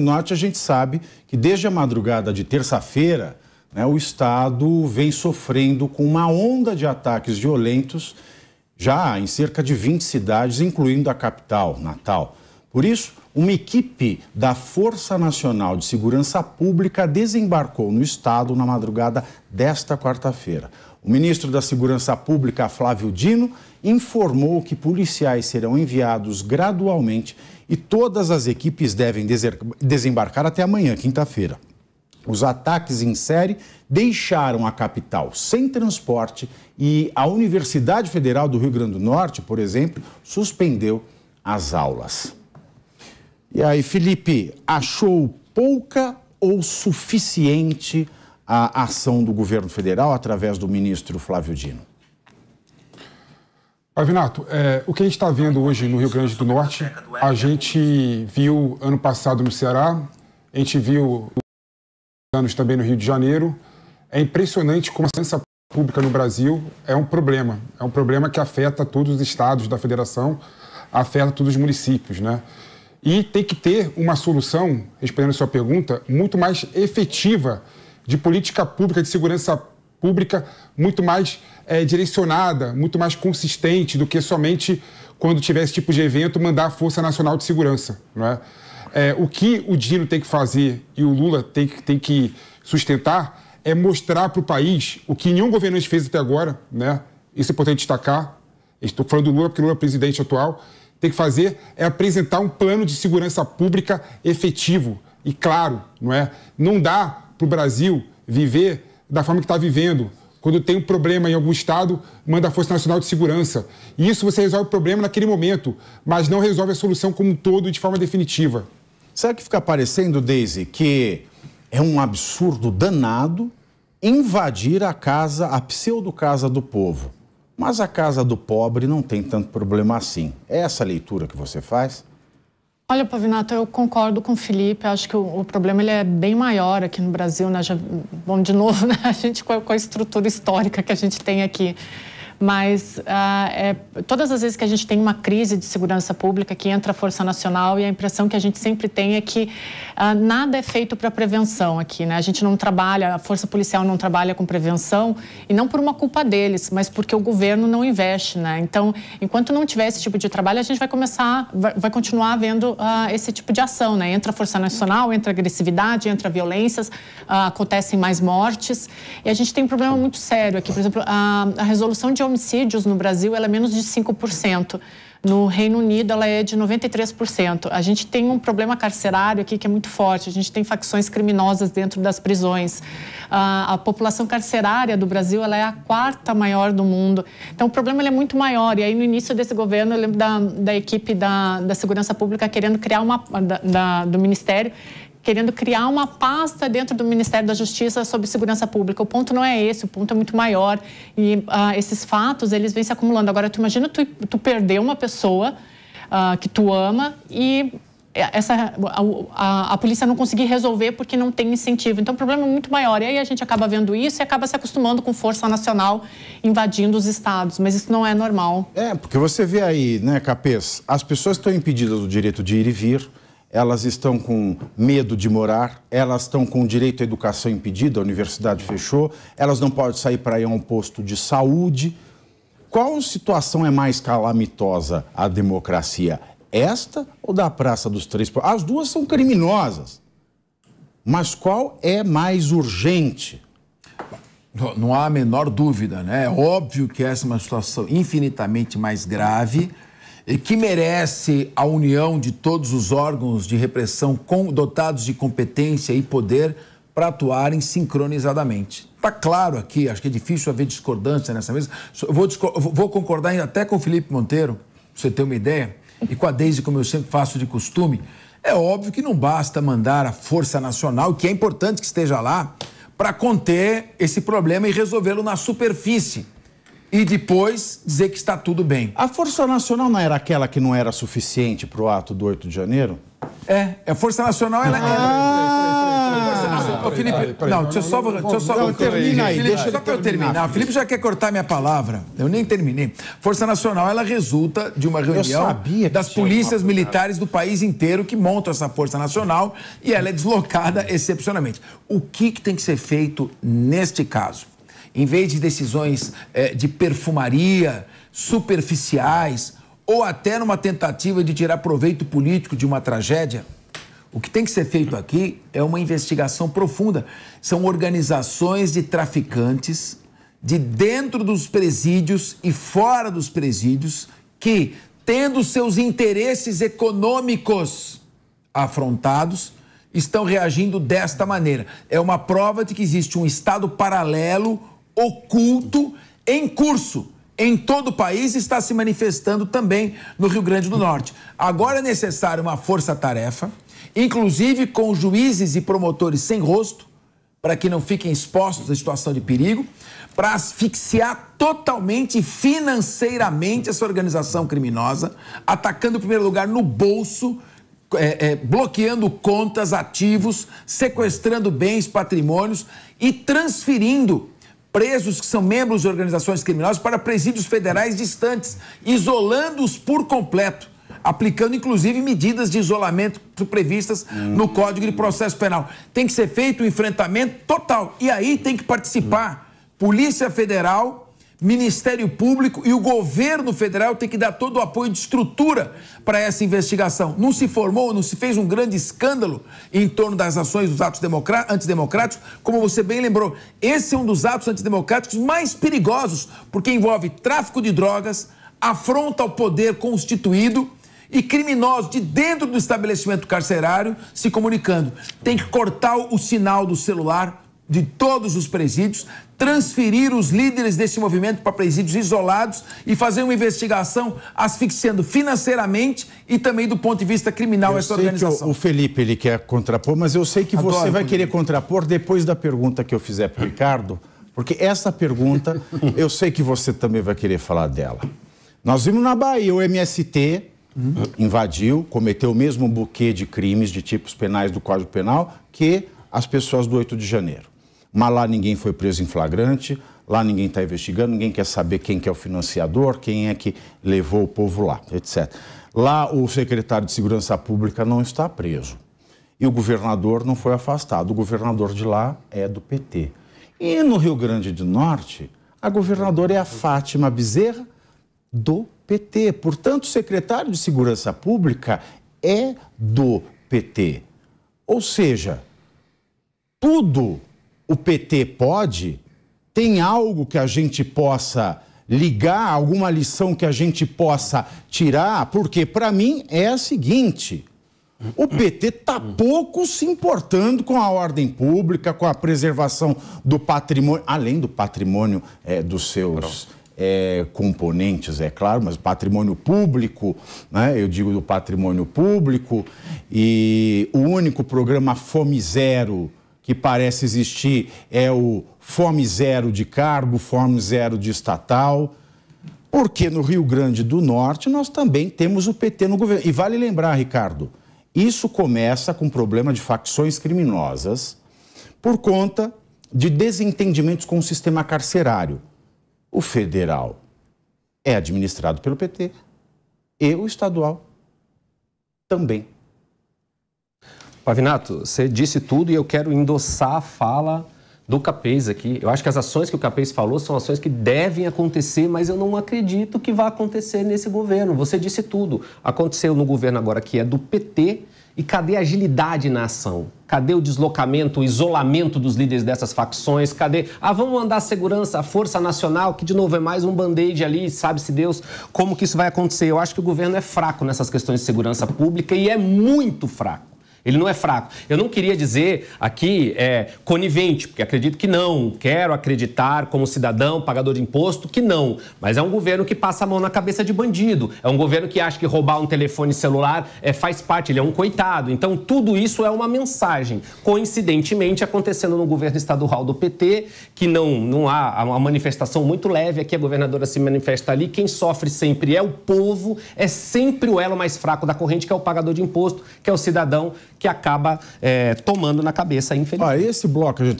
Norte, a gente sabe que desde a madrugada de terça-feira, né, o Estado vem sofrendo com uma onda de ataques violentos já em cerca de 20 cidades, incluindo a capital, Natal. Por isso, uma equipe da Força Nacional de Segurança Pública desembarcou no estado na madrugada desta quarta-feira. O ministro da Segurança Pública, Flávio Dino, informou que policiais serão enviados gradualmente e todas as equipes devem desembarcar até amanhã, quinta-feira. Os ataques em série deixaram a capital sem transporte e a Universidade Federal do Rio Grande do Norte, por exemplo, suspendeu as aulas. E aí, Felipe, achou pouca ou suficiente a ação do governo federal através do ministro Flávio Dino? Avinato, é, o que a gente está vendo hoje no Rio Grande do Norte, a gente viu ano passado no Ceará, a gente viu anos também no Rio de Janeiro. É impressionante como a censura pública no Brasil é um problema. É um problema que afeta todos os estados da federação, afeta todos os municípios, né? e tem que ter uma solução, respondendo a sua pergunta, muito mais efetiva de política pública de segurança pública, muito mais é, direcionada, muito mais consistente do que somente quando tiver esse tipo de evento mandar a Força Nacional de Segurança, não é? é o que o Dino tem que fazer e o Lula tem, tem que sustentar é mostrar para o país o que nenhum governante fez até agora, né? Isso é importante destacar. Estou falando do Lula porque o Lula é presidente atual tem que fazer é apresentar um plano de segurança pública efetivo e claro, não é? Não dá para o Brasil viver da forma que está vivendo. Quando tem um problema em algum estado, manda a Força Nacional de Segurança. E isso você resolve o problema naquele momento, mas não resolve a solução como um todo de forma definitiva. Será que fica parecendo, Daisy, que é um absurdo danado invadir a casa, a pseudo casa do povo? Mas a casa do pobre não tem tanto problema assim. É essa a leitura que você faz? Olha, Pavinato, eu concordo com o Felipe. Acho que o, o problema ele é bem maior aqui no Brasil, né? Já, bom, de novo, né? A gente com a, com a estrutura histórica que a gente tem aqui mas uh, é, todas as vezes que a gente tem uma crise de segurança pública que entra a Força Nacional e a impressão que a gente sempre tem é que uh, nada é feito para prevenção aqui, né? A gente não trabalha, a Força Policial não trabalha com prevenção e não por uma culpa deles, mas porque o governo não investe, né? Então, enquanto não tiver esse tipo de trabalho, a gente vai começar, vai, vai continuar vendo uh, ah, esse tipo de ação, né? Entra a Força Nacional, entra agressividade, entra violências, acontecem mais mortes e a gente tem um problema muito sério aqui, por exemplo, a, a resolução de homicídios no Brasil ela é menos de 5%. No Reino Unido, ela é de 93%. A gente tem um problema carcerário aqui que é muito forte. A gente tem facções criminosas dentro das prisões. Ah, a, população carcerária do Brasil ela é a quarta maior do mundo. Então, o problema é muito maior. E aí, no início desse governo, eu lembro da, da equipe da, da Segurança Pública querendo criar uma... Da, da, do Ministério querendo criar uma pasta dentro do Ministério da Justiça sobre segurança pública. O ponto não é esse, o ponto é muito maior. E uh, esses fatos, eles vêm se acumulando. Agora, tu imagina tu, tu perder uma pessoa uh, que tu ama e eh, essa, a, a, a, polícia não conseguir resolver porque não tem incentivo. Então, o problema é muito maior. E aí a gente acaba vendo isso e acaba se acostumando com força nacional invadindo os estados. Mas isso não é normal. É, porque você vê aí, né, Capês, as pessoas estão impedidas do direito de ir e vir elas estão com medo de morar, elas estão com direito à educação impedido, a universidade fechou, elas não podem sair para ir a um posto de saúde. Qual situação é mais calamitosa à democracia? Esta ou da Praça dos Três? As duas são criminosas. Mas qual é mais urgente? Não, não há a menor dúvida, né? É óbvio que essa é uma situação infinitamente mais grave e que merece a união de todos os órgãos de repressão com, dotados de competência e poder para atuarem sincronizadamente. Está claro aqui, acho que é difícil haver discordância nessa mesa. Vou, vou concordar até com o Felipe Monteiro, para você ter uma ideia, e com a Deise, como eu sempre faço de costume. É óbvio que não basta mandar a Força Nacional, que é importante que esteja lá, para conter esse problema e resolvê-lo na superfície e depois dizer que está tudo bem. A Força Nacional não era aquela que não era suficiente para o ato do 8 de janeiro? É, a Força Nacional ela é. Ah! Felipe, não, deixa eu só. Deixa eu só não, termina aí, Felipe, deixa só para eu terminar. O Felipe já quer cortar minha palavra. Eu nem terminei. Força Nacional, ela resulta de uma reunião das polícias militares do país inteiro que montam essa Força Nacional e ela é deslocada excepcionalmente. O que, que tem que ser feito neste caso? em vez de decisões é, de perfumaria, superficiais, ou até numa tentativa de tirar proveito político de uma tragédia, o que tem que ser feito aqui é uma investigação profunda. São organizações de traficantes de dentro dos presídios e fora dos presídios que, tendo seus interesses econômicos afrontados, estão reagindo desta maneira. É uma prova de que existe um Estado paralelo oculto em curso em todo o país está se manifestando também no Rio Grande do Norte. Agora é necessário uma força-tarefa, inclusive com juízes e promotores sem rosto, para que não fiquem expostos à situação de perigo, para asfixiar totalmente financeiramente essa organização criminosa, atacando, em primeiro lugar, no bolso. É, é, bloqueando contas, ativos, sequestrando bens, patrimônios e transferindo presos que são membros de organizações criminosas para presídios federais distantes, isolando-os por completo, aplicando inclusive medidas de isolamento previstas no Código de Processo Penal. Tem que ser feito o um enfrentamento total. E aí tem que participar Polícia Federal, Ministério Público e o governo federal tem que dar todo o apoio de estrutura para essa investigação. Não se formou, não se fez um grande escândalo em torno das ações dos atos antidemocráticos, como você bem lembrou. Esse é um dos atos antidemocráticos mais perigosos, porque envolve tráfico de drogas, afronta ao poder constituído e criminosos de dentro do estabelecimento carcerário se comunicando. Tem que cortar o sinal do celular de todos os presídios, transferir os líderes desse movimento para presídios isolados e fazer uma investigação asfixiando financeiramente e também do ponto de vista criminal eu essa organização. o Felipe ele quer contrapor, mas eu sei que Adoro, você vai querer contrapor depois da pergunta que eu fizer para o Ricardo, porque essa pergunta eu sei que você também vai querer falar dela. Nós vimos na Bahia o MST uhum. invadiu, cometeu o mesmo buquê de crimes de tipos penais do Código Penal que as pessoas do 8 de janeiro. Mas lá ninguém foi preso em flagrante, lá ninguém está investigando, ninguém quer saber quem que é o financiador, quem é que levou o povo lá, etc. Lá o secretário de Segurança Pública não está preso. E o governador não foi afastado. O governador de lá é do PT. E no Rio Grande do Norte, a governadora é a Fátima Bezerra do PT. Portanto, o secretário de Segurança Pública é do PT. Ou seja, tudo o PT pode? Tem algo que a gente possa ligar, alguma lição que a gente possa tirar? Porque, para mim, é a seguinte. O PT está pouco se importando com a ordem pública, com a preservação do patrimônio, além do patrimônio é, dos seus é, componentes, é claro, mas patrimônio público, né? eu digo do patrimônio público, e o único programa Fome Zero que parece existir é o fome zero de cargo, fome zero de estatal, porque no Rio Grande do Norte nós também temos o PT no governo. E vale lembrar, Ricardo, isso começa com o problema de facções criminosas por conta de desentendimentos com o sistema carcerário. O federal é administrado pelo PT e o estadual também. Pavinato, você disse tudo e eu quero endossar a fala do Capês aqui. Eu acho que as ações que o Capês falou são ações que devem acontecer, mas eu não acredito que vá acontecer nesse governo. Você disse tudo. Aconteceu no governo agora que é do PT. E cadê a agilidade na ação? Cadê o deslocamento, o isolamento dos líderes dessas facções? Cadê? Ah, vamos mandar a segurança, a Força Nacional, que de novo é mais um band-aid ali, sabe-se Deus como que isso vai acontecer. Eu acho que o governo é fraco nessas questões de segurança pública e é muito fraco. Ele não é fraco. Eu não queria dizer aqui é, conivente, porque acredito que não. Quero acreditar como cidadão, pagador de imposto, que não. Mas é um governo que passa a mão na cabeça de bandido. É um governo que acha que roubar um telefone celular é, faz parte, ele é um coitado. Então, tudo isso é uma mensagem. Coincidentemente, acontecendo no governo estadual do PT, que não, não há uma manifestação muito leve. Aqui a governadora se manifesta ali. Quem sofre sempre é o povo, é sempre o elo mais fraco da corrente, que é o pagador de imposto, que é o cidadão que acaba é, tomando na cabeça, infelizmente. Ah, esse bloco, a gente